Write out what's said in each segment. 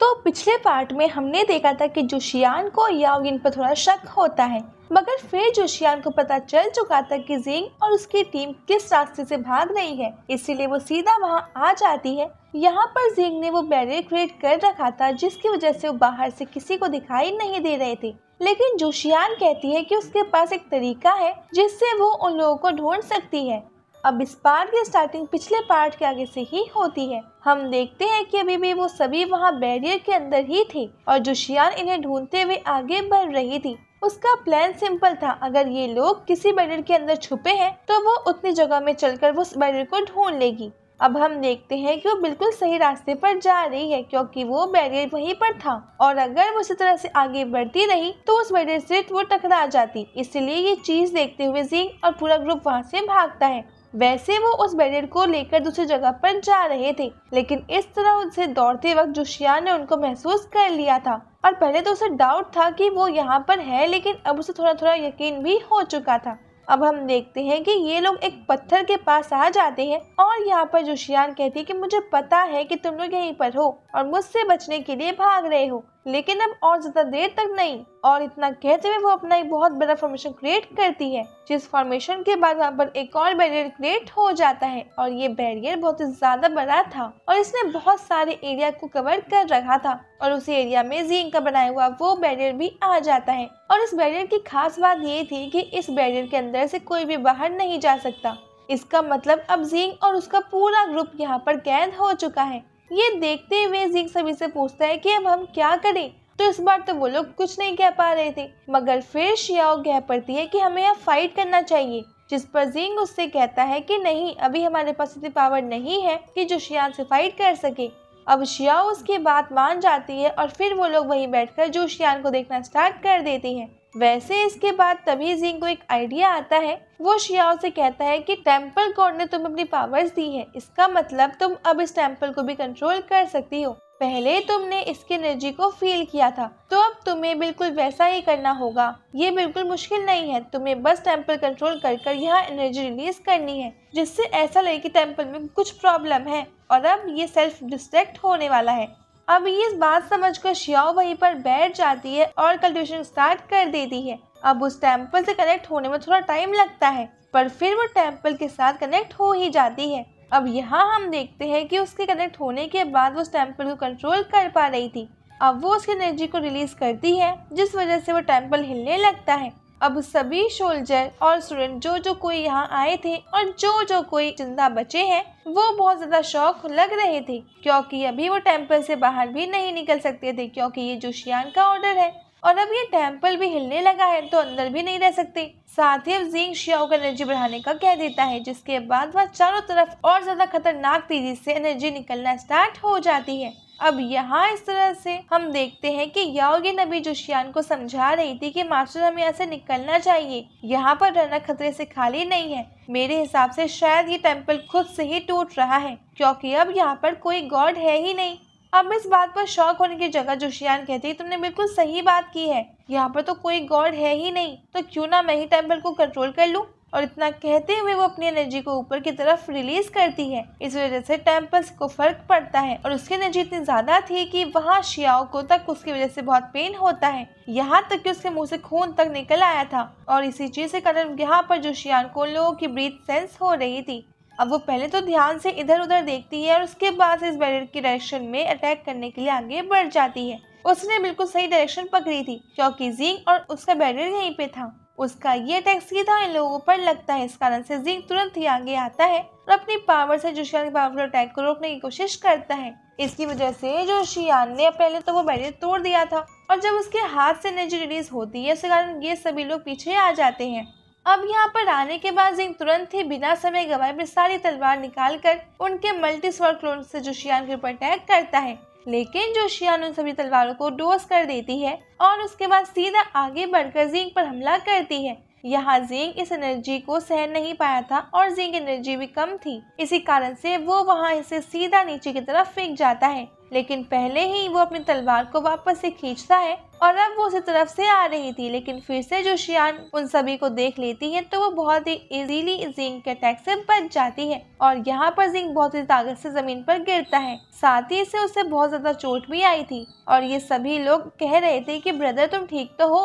तो पिछले पार्ट में हमने देखा था कि जोशियान को याओगिन पर थोड़ा शक होता है मगर फिर जोशियान को पता चल चुका था कि जिंग और उसकी टीम किस रास्ते से भाग रही है इसीलिए वो सीधा वहाँ आ जाती है यहाँ पर जिंग ने वो बैरियर क्रिएट कर रखा था जिसकी वजह से वो बाहर से किसी को दिखाई नहीं दे रहे थे लेकिन जोशियान कहती है कि उसके पास एक तरीका है जिससे वो उन लोगों को ढूंढ सकती है अब इस पार्ट की स्टार्टिंग पिछले पार्ट के आगे से ही होती है हम देखते हैं कि अभी भी वो सभी वहाँ बैरियर के अंदर ही थे और जुशियान इन्हें ढूंढते हुए आगे बढ़ रही थी उसका प्लान सिंपल था अगर ये लोग किसी बैरियर के अंदर छुपे हैं तो वो उतनी जगह में चलकर उस बैरियर को ढूंढ लेगी अब हम देखते हैं कि वो बिल्कुल सही रास्ते पर जा रही है क्योंकि वो बैरियर वहीं पर था और अगर वो इसी तरह से आगे बढ़ती रही तो उस बैरियर से वो टकरा जाती इसलिए ये चीज देखते हुए जिंग और पूरा ग्रुप वहाँ से भागता है वैसे वो उस बैरियर को लेकर दूसरी जगह पर जा रहे थे लेकिन इस तरह उनसे दौड़ते वक्त जोशियान ने उनको महसूस कर लिया था और पहले तो उसे डाउट था कि वो यहाँ पर है लेकिन अब उसे थोड़ा थोड़ा यकीन भी हो चुका था अब हम देखते हैं कि ये लोग एक पत्थर के पास आ जाते हैं और यहाँ पर जोशियान कहती है कि मुझे पता है कि तुम लोग यहीं पर हो और मुझसे बचने के लिए भाग रहे हो लेकिन अब और ज्यादा देर तक नहीं और इतना कहते हुए वो अपना एक बहुत बड़ा फॉर्मेशन क्रिएट करती है जिस फॉर्मेशन के बाद वहाँ पर एक और बैरियर क्रिएट हो जाता है और ये बैरियर बहुत ही ज्यादा बड़ा था और इसने बहुत सारे एरिया को कवर कर रखा था और उसी एरिया में जीन का बनाया हुआ वो बैरियर भी आ जाता है और इस बैरियर की खास बात ये थी की इस बैरियर के अंदर से कोई भी बाहर नहीं जा सकता इसका मतलब अब जींग और उसका पूरा ग्रुप यहाँ पर कैद हो चुका है ये देखते हुए जीक सभी से पूछता है कि अब हम क्या करें तो इस बार तो वो लोग कुछ नहीं कह पा रहे थे मगर फिर शियाओ कह पड़ती है कि हमें यहाँ फाइट करना चाहिए जिस पर जिंग उससे कहता है कि नहीं अभी हमारे पास इतनी पावर नहीं है कि जो शियान से फाइट कर सके अब शियाओ उसकी बात मान जाती है और फिर वो लोग वहीं बैठकर जो शियान को देखना स्टार्ट कर देती है वैसे इसके बाद तभी जिंग को एक आइडिया आता है वो शियाओ से कहता है कि टेम्पल गॉड ने तुम अपनी पावर्स दी है इसका मतलब तुम अब इस टेम्पल को भी कंट्रोल कर सकती हो पहले तुमने इसकी एनर्जी को फील किया था तो अब तुम्हें बिल्कुल वैसा ही करना होगा ये बिल्कुल मुश्किल नहीं है तुम्हें बस टेम्पल कंट्रोल कर कर यहाँ एनर्जी रिलीज करनी है जिससे ऐसा लगे कि टेम्पल में कुछ प्रॉब्लम है और अब ये सेल्फ डिस्ट्रैक्ट होने वाला है अब ये बात समझ कर श्याओ वहीं पर बैठ जाती है और कल ट्यूशन स्टार्ट कर देती है अब उस टेम्पल से कनेक्ट होने में थोड़ा टाइम लगता है पर फिर वो टेम्पल के साथ कनेक्ट हो ही जाती है अब यहाँ हम देखते हैं कि उसके कनेक्ट होने के बाद वो उस टेम्पल को कंट्रोल कर पा रही थी अब वो उसकी एनर्जी को रिलीज करती है जिस वजह से वो टेम्पल हिलने लगता है अब सभी सोल्जर और स्टूडेंट जो जो कोई यहाँ आए थे और जो जो कोई जिंदा बचे हैं वो बहुत ज्यादा शौक लग रहे थे क्योंकि अभी वो टेम्पल से बाहर भी नहीं निकल सकते थे क्योंकि ये जो शियान का ऑर्डर है और अब ये टेम्पल भी हिलने लगा है तो अंदर भी नहीं रह सकते साथ ही अब जिंग शियाओ को एनर्जी बढ़ाने का कह देता है जिसके बाद वह चारों तरफ और ज्यादा खतरनाक तेजी से एनर्जी निकलना स्टार्ट हो जाती है अब यहाँ इस तरह से हम देखते हैं कि याओगी नबी जुशियान को समझा रही थी कि मास्टर हमें यहाँ से निकलना चाहिए यहाँ पर रहना खतरे से खाली नहीं है मेरे हिसाब से शायद ये टेम्पल खुद से ही टूट रहा है क्योंकि अब यहाँ पर कोई गॉड है ही नहीं अब इस बात पर शौक होने की जगह जोशियान कहती है तुमने बिल्कुल सही बात की है यहाँ पर तो कोई गॉड है ही नहीं तो क्यों ना मैं ही टेम्पल को कंट्रोल कर लूँ और इतना कहते हुए वो अपनी एनर्जी को ऊपर की तरफ रिलीज करती है इस वजह से टेम्पल्स को फर्क पड़ता है और उसकी एनर्जी इतनी ज्यादा थी कि वहाँ शियाओ को तक उसकी वजह से बहुत पेन होता है यहाँ तक कि उसके मुंह से खून तक निकल आया था और इसी चीज के कारण यहाँ पर जोशियान को लोगों की ब्रीथ सेंस हो रही थी अब वो पहले तो ध्यान से इधर उधर देखती है और उसके बाद इस बैरियर की डायरेक्शन में अटैक करने के लिए आगे बढ़ जाती है उसने बिल्कुल सही डायरेक्शन पकड़ी थी क्योंकि जिंग और उसका बैरियर यहीं पे था उसका ये अटैक सीधा इन लोगों पर लगता है इस कारण से जिंग तुरंत ही आगे आता है और अपनी पावर से जोशियान के पावर अटैक को रोकने की कोशिश करता है इसकी वजह से जोशियान ने पहले तो वो बैरियर तोड़ दिया था और जब उसके हाथ से एनर्जी रिलीज होती है उसके कारण ये सभी लोग पीछे आ जाते हैं अब यहाँ पर आने के बाद जिंग तुरंत ही बिना समय गवाए में सारी तलवार निकालकर उनके मल्टी स्वर क्लोन से जोशियान के ऊपर अटैक करता है लेकिन जोशियान उन सभी तलवारों को डोस कर देती है और उसके बाद सीधा आगे बढ़कर जिंग पर हमला करती है यहाँ जिंक इस एनर्जी को सह नहीं पाया था और जिंक एनर्जी भी कम थी इसी कारण से वो वहाँ इसे सीधा नीचे की तरफ फेंक जाता है लेकिन पहले ही वो अपनी तलवार को वापस से खींचता है और अब वो उसी तरफ से आ रही थी लेकिन फिर से जो शियान उन सभी को देख लेती है तो वो बहुत ही इजीली जिंक के अटैक से बच जाती है और यहाँ पर जिंक बहुत ही ताकत से जमीन पर गिरता है साथ ही इसे उसे बहुत ज्यादा चोट भी आई थी और ये सभी लोग कह रहे थे कि ब्रदर तुम ठीक तो हो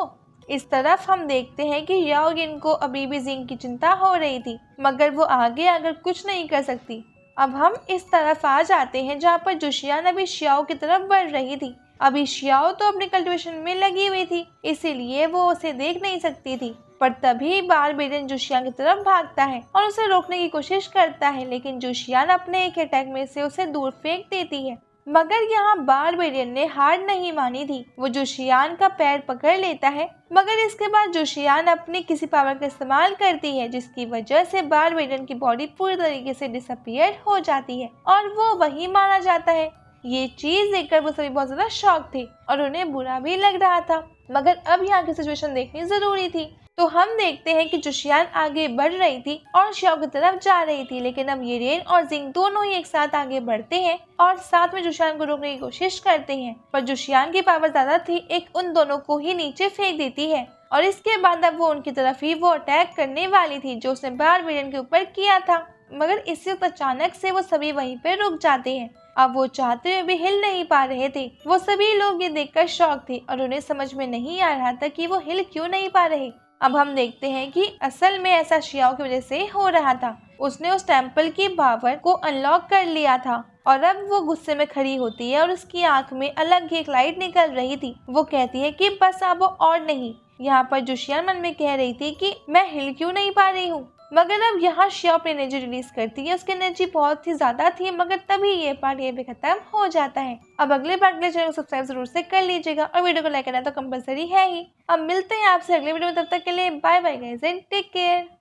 इस तरफ हम देखते हैं कि योगिन को अभी भी जिंक की चिंता हो रही थी मगर वो आगे अगर कुछ नहीं कर सकती अब हम इस तरफ आ जाते हैं जहाँ पर जुशियान अभी श्याओ की तरफ बढ़ रही थी अभी श्याओ तो अपने कल्टिवेशन में लगी हुई थी इसीलिए वो उसे देख नहीं सकती थी पर तभी बाल बेडन जुशियान की तरफ भागता है और उसे रोकने की कोशिश करता है लेकिन जुशियान अपने एक अटैक में से उसे दूर फेंक देती है मगर यहाँ बारबेरियन ने हार नहीं मानी थी वो जुशियान का पैर पकड़ लेता है मगर इसके बाद जोशियान अपने किसी पावर का इस्तेमाल करती है जिसकी वजह से बार बेडन की बॉडी पूरी तरीके से डिसअपियर हो जाती है और वो वही मारा जाता है ये चीज देखकर वो सभी बहुत ज्यादा शौक थी और उन्हें बुरा भी लग रहा था मगर अब यहाँ की सिचुएशन देखनी जरूरी थी तो हम देखते हैं कि जुशियान आगे बढ़ रही थी और शियाओ की तरफ जा रही थी लेकिन अब येरेन और जिंग दोनों ही एक साथ आगे बढ़ते हैं और साथ में जुशियान को रोकने की कोशिश करते हैं पर जुशियान की पावर ज्यादा थी एक उन दोनों को ही नीचे फेंक देती है और इसके बाद अब वो उनकी तरफ ही वो अटैक करने वाली थी जो उसने बार के ऊपर किया था मगर इससे तो अचानक से वो सभी वहीं पर रुक जाते हैं अब वो चाहते हुए भी हिल नहीं पा रहे थे वो सभी लोग ये देखकर शौक थे और उन्हें समझ में नहीं आ रहा था कि वो हिल क्यों नहीं पा रहे अब हम देखते हैं कि असल में ऐसा शियाओ की वजह से हो रहा था उसने उस टेम्पल की बावर को अनलॉक कर लिया था और अब वो गुस्से में खड़ी होती है और उसकी आंख में अलग ही एक लाइट निकल रही थी वो कहती है कि बस अब और नहीं यहाँ पर जुशियान मन में कह रही थी कि मैं हिल क्यों नहीं पा रही हूँ मगर अब यहाँ शिया अपनी एनर्जी रिलीज करती है उसकी एनर्जी बहुत ही ज़्यादा थी मगर तभी ये पार्ट ये भी खत्म हो जाता है अब अगले पार्ट के चैनल को सब्सक्राइब जरूर से कर लीजिएगा और वीडियो को लाइक करना तो कंपलसरी है ही अब मिलते हैं आपसे अगले वीडियो में तब तक के लिए bye bye and take care